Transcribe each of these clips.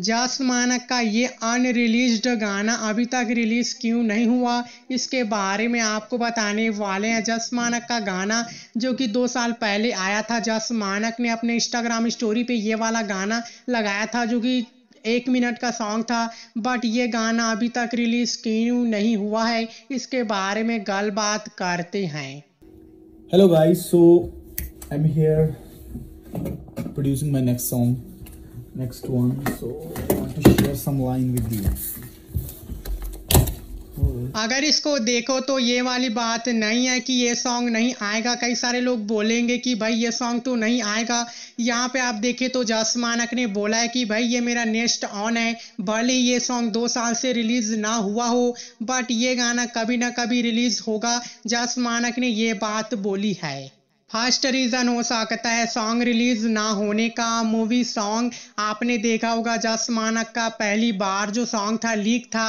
जासमाना का ये अनरिलीज्ड गाना अभी तक रिलीज़ क्यों नहीं हुआ इसके बारे में आपको बताने वाले हैं जस मानक का गाना जो कि दो साल पहले आया था जस मानक ने अपने इंस्टाग्राम स्टोरी पे ये वाला गाना लगाया था जो कि एक मिनट का सॉन्ग था बट ये गाना अभी तक रिलीज़ क्यों नहीं हुआ है इसके बारे में गल बात करते हैं hello guys so I am here producing my next song next one so i want to share some line with you अगर इसको देखो तो ये वाली बात नहीं है कि ये सॉन्ग नहीं आएगा कई सारे लोग बोलेंगे कि भाई ये सॉन्ग तो नहीं आएगा यहाँ पे आप देखें तो जासमानक ने बोला है कि भाई ये मेरा नेक्स्ट ऑन है भले ये सॉन्ग दो साल से रिलीज़ ना हुआ हो बट ये गाना कभी ना कभी रिलीज़ होगा जासमानक ने ये बात बोली है फर्स्ट रीज़न हो सकता है सॉन्ग रिलीज़ ना होने का मूवी सॉन्ग आपने देखा होगा जस मानक का पहली बार जो सॉन्ग था लीक था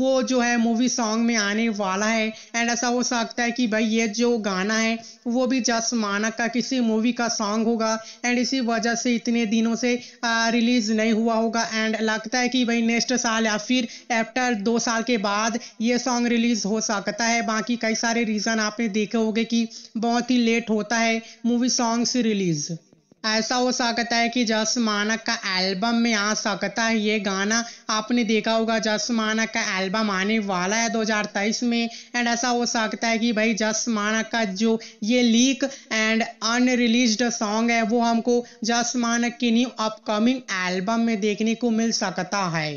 वो जो है मूवी सॉन्ग में आने वाला है एंड ऐसा हो सकता है कि भाई ये जो गाना है वो भी जस मानक का किसी मूवी का सॉन्ग होगा एंड इसी वजह से इतने दिनों से रिलीज़ नहीं हुआ होगा एंड लगता है कि भाई नेक्स्ट साल या फिर एफ्टर दो साल के बाद ये सॉन्ग रिलीज़ हो सकता है बाकी कई सारे रीज़न आपने देखे होंगे कि बहुत ही लेट होता है है मूवी सॉन्ग से रिलीज़ ऐसा हो सकता है कि जस मानक का एल्बम में आ सकता है ये गाना आपने देखा होगा जस मानक का एल्बम आने वाला है 2023 में एंड ऐसा हो सकता है कि भाई जस मानक का जो ये लीक एंड अनरिलीज सॉन्ग है वो हमको जस मानक की न्यू अपकमिंग एल्बम में देखने को मिल सकता है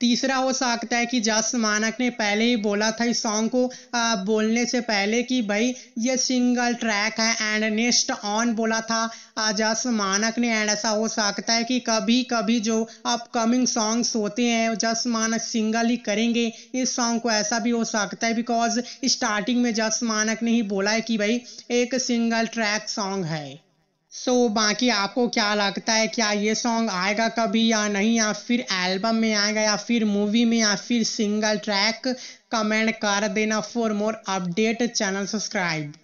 तीसरा हो सकता है कि जस मानक ने पहले ही बोला था इस सॉन्ग को आ, बोलने से पहले कि भाई ये सिंगल ट्रैक है एंड नेक्स्ट ऑन बोला था जस मानक ने एंड ऐसा हो सकता है कि कभी कभी जो अपकमिंग सॉन्ग्स होते हैं जस मानक सिंगल ही करेंगे इस सॉन्ग को ऐसा भी हो सकता है बिकॉज स्टार्टिंग में जस मानक ने ही बोला है कि भाई एक सिंगल ट्रैक सॉन्ग है सो so, बाकी आपको क्या लगता है क्या ये सॉन्ग आएगा कभी या नहीं या फिर एल्बम में आएगा या फिर मूवी में या फिर सिंगल ट्रैक कमेंट कर देना for more update channel subscribe